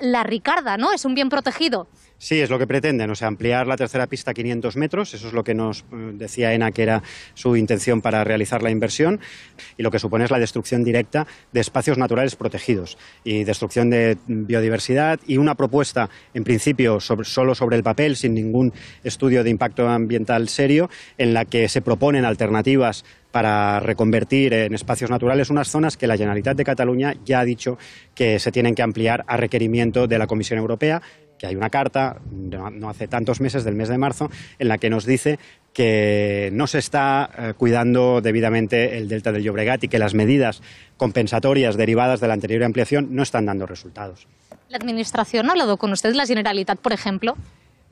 la Ricarda, ¿no? Es un bien protegido. Sí, es lo que pretenden, o sea, ampliar la tercera pista a 500 metros, eso es lo que nos eh, decía ENA que era su intención para realizar la inversión, y lo que supone es la destrucción directa de espacios naturales protegidos y destrucción de biodiversidad y una propuesta, en principio, solo sobre el papel, sin ningún estudio de impacto ambiental serio, en la que se proponen alternativas para reconvertir en espacios naturales unas zonas que la Generalitat de Cataluña ya ha dicho que se tienen que ampliar a requerimiento de la Comisión Europea que hay una carta, no hace tantos meses, del mes de marzo, en la que nos dice que no se está eh, cuidando debidamente el delta del Llobregat y que las medidas compensatorias derivadas de la anterior ampliación no están dando resultados. ¿La Administración ha hablado con usted, la Generalitat, por ejemplo?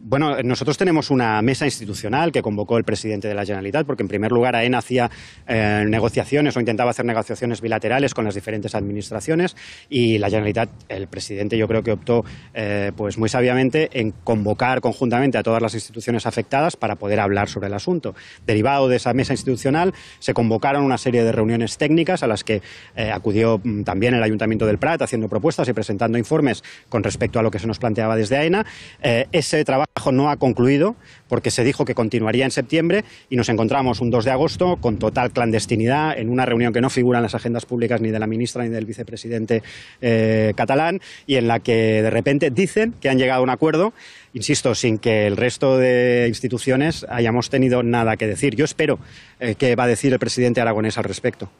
Bueno, nosotros tenemos una mesa institucional que convocó el presidente de la Generalitat, porque en primer lugar AENA hacía eh, negociaciones o intentaba hacer negociaciones bilaterales con las diferentes administraciones y la Generalitat, el presidente yo creo que optó eh, pues muy sabiamente en convocar conjuntamente a todas las instituciones afectadas para poder hablar sobre el asunto. Derivado de esa mesa institucional se convocaron una serie de reuniones técnicas a las que eh, acudió mm, también el Ayuntamiento del Prat haciendo propuestas y presentando informes con respecto a lo que se nos planteaba desde AENA. ese trabajo trabajo no ha concluido porque se dijo que continuaría en septiembre y nos encontramos un 2 de agosto con total clandestinidad en una reunión que no figura en las agendas públicas ni de la ministra ni del vicepresidente eh, catalán y en la que de repente dicen que han llegado a un acuerdo, insisto, sin que el resto de instituciones hayamos tenido nada que decir. Yo espero eh, que va a decir el presidente aragonés al respecto.